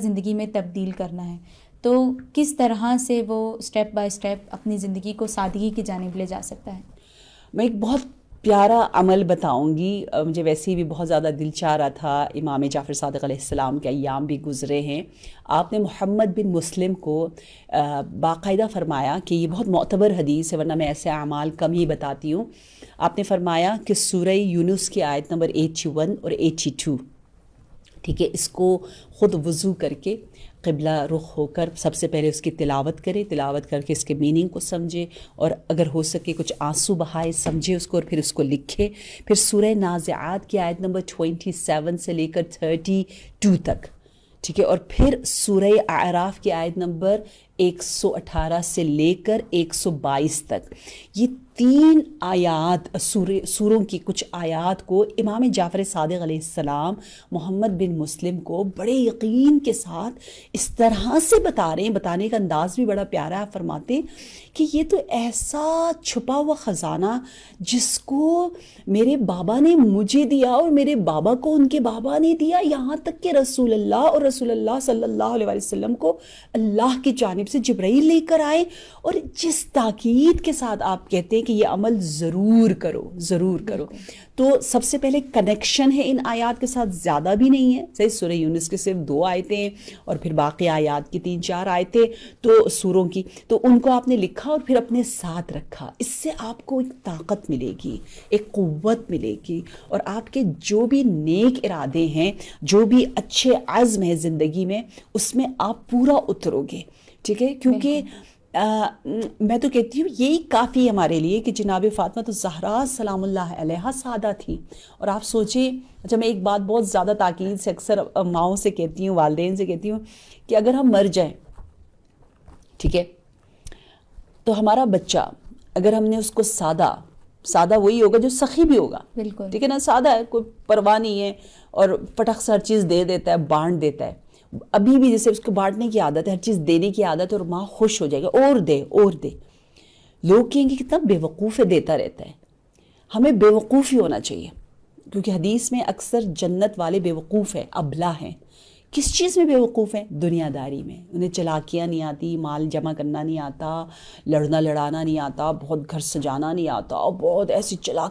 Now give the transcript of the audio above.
ज़िंदगी में तब्दील करना है तो किस तरह से वो स्टेप बाय स्टेप अपनी ज़िंदगी को सादगी की जानब ले जा सकता है मैं एक बहुत प्यारा अमल बताऊंगी मुझे वैसे भी बहुत ज़्यादा दिल चाह रहा था इमाम जाफ़र सदक़्लाम के अयाम भी गुज़रे हैं आपने मोहम्मद बिन मुस्लिम को बाकायदा फ़रमाया कि ये बहुत मोतबर हदीस है वरना मैं ऐसे अमाल कम ही बताती हूँ आपने फ़रमाया कि सूर यूनुस की आयत नंबर एटी वन और एटी टू ठीक है इसको ख़ुद वज़ू करके क़िबला रुख होकर सबसे पहले उसकी तिलावत करे तिलावत करके इसके मीनिंग को समझे और अगर हो सके कुछ आंसू बहाए समझे उसको और फिर उसको लिखे फिर सूर्य नाज़ात की आयत नंबर ट्वेंटी सेवन से लेकर थर्टी टू तक ठीक है और फिर सूर्य आराफ की आयत नंबर 118 से लेकर 122 तक ये तीन आयात सूर सूरों की कुछ आयात को इमाम जाफ़र सदक सलाम मोहम्मद बिन मुस्लिम को बड़े यकीन के साथ इस तरह से बता रहे हैं बताने का अंदाज़ भी बड़ा प्यारा है फरमाते हैं कि ये तो ऐसा छुपा हुआ ख़जाना जिसको मेरे बाबा ने मुझे दिया और मेरे बाबा को उनके बाबा ने दिया यहाँ तक कि रसूल और रसूल सल्ला वसम को अल्लाह की जानब से जबराइल लेकर आए और जिस ताकीद के साथ आप कहते हैं कि ये अमल ज़रूर करो ज़रूर करो तो सबसे पहले कनेक्शन है इन आयात के साथ ज़्यादा भी नहीं है सही सुर यूनिस के सिर्फ दो आयतें हैं और फिर बाकी आयात की तीन चार आयतें तो सुरों की तो उनको आपने लिखा और फिर अपने साथ रखा इससे आपको एक ताकत मिलेगी एक क़वत मिलेगी और आपके जो भी नेक इरादे हैं जो भी अच्छे आज़म है ज़िंदगी में उसमें आप पूरा उतरोगे ठीक है क्योंकि आ, मैं तो कहती हूँ यही काफ़ी हमारे लिए कि जनाब फ़ातमा तो जहरा सलाम सादा थी और आप सोचें अच्छा मैं एक बात बहुत ज़्यादा ताकीद से अक्सर माओ से कहती हूँ वालदेन से कहती हूँ कि अगर हम मर जाएं ठीक है तो हमारा बच्चा अगर हमने उसको सादा सादा वही होगा जो सखी भी होगा बिल्कुल ठीक है ना सादा है कोई परवाह नहीं है और फटक से हर चीज़ दे देता है बांट देता है अभी भी जैसे उसको बांटने की आदत है हर चीज़ देने की आदत है और माँ खुश हो जाएगी और दे और दे लोग कहेंगे कितना बेवकूफ़ देता रहता है हमें बेवकूफ़ ही होना चाहिए क्योंकि हदीस में अक्सर जन्नत वाले बेवकूफ़ हैं अबला हैं किस चीज़ में बेवकूफ़ हैं दुनियादारी में उन्हें चलाकियाँ नहीं आती माल जमा करना नहीं आता लड़ना लड़ाना नहीं आता बहुत घर सजाना नहीं आता और बहुत ऐसी चलाक